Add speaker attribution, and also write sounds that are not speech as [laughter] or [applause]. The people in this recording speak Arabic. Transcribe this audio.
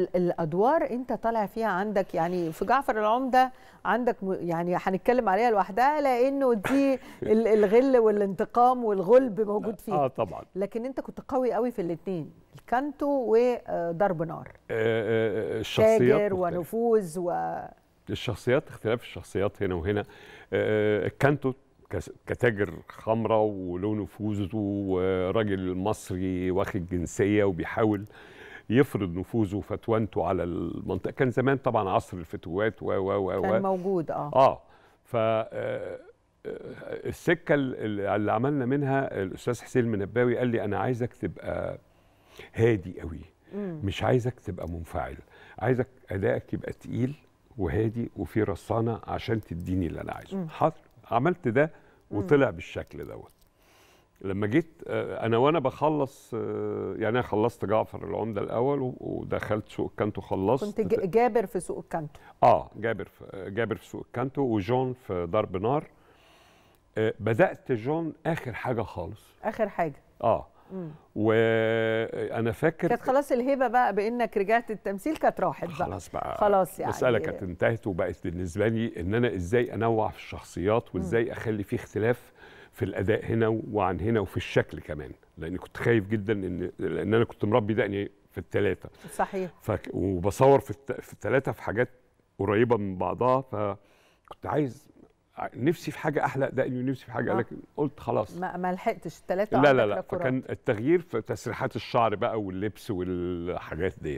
Speaker 1: الادوار انت طالع فيها عندك يعني في جعفر العمده عندك يعني هنتكلم عليها لوحدها لانه دي [laughs] الغل والانتقام والغلب موجود فيها اه طبعا لكن انت كنت قوي قوي في الاثنين الكانتو وضرب نار
Speaker 2: آه، آه، آه، الشخصيات تاجر
Speaker 1: ونفوذ و
Speaker 2: الشخصيات اختلاف الشخصيات هنا وهنا الكانتو كتاجر خمره وله نفوذه وراجل مصري واخد جنسيه وبيحاول يفرض نفوذه وفتوانته على المنطقه كان زمان طبعا عصر الفتوات و و و كان
Speaker 1: موجود اه
Speaker 2: اه ف آه، آه، السكه اللي عملنا منها الاستاذ حسين المنباوي قال لي انا عايزك تبقى هادي قوي مش عايزك تبقى منفعل عايزك ادائك يبقى تقيل وهادي وفي رصانه عشان تديني اللي انا عايزه حاضر عملت ده وطلع بالشكل دوت لما جيت آه، انا وانا بخلص آه، يعني انا خلصت جعفر العمده الاول ودخلت سوق الكانتو خلصت كنت جابر في سوق الكانتو اه جابر في جابر في سوق الكانتو وجون في ضرب نار آه، بدات جون اخر حاجه خالص اخر حاجه اه وانا فاكر كانت
Speaker 1: خلاص الهبه بقى بانك رجعت التمثيل كانت راحت بقى خلاص بقى خلاص يعني المساله كانت
Speaker 2: انتهت وبقت بالنسبه لي ان انا ازاي انوع في الشخصيات وازاي اخلي في اختلاف في الاداء هنا وعن هنا وفي الشكل كمان لان كنت خايف جدا ان لان انا كنت مربي دقني في الثلاثه صحيح ف... وبصور في الت... في الثلاثه في حاجات قريبه من بعضها فكنت عايز نفسي في حاجه احلى دقني ونفسي في حاجه آه. لكن قلت خلاص
Speaker 1: ما, ما لحقتش الثلاثه لا لا لا فكان
Speaker 2: التغيير في تسريحات الشعر بقى واللبس والحاجات دي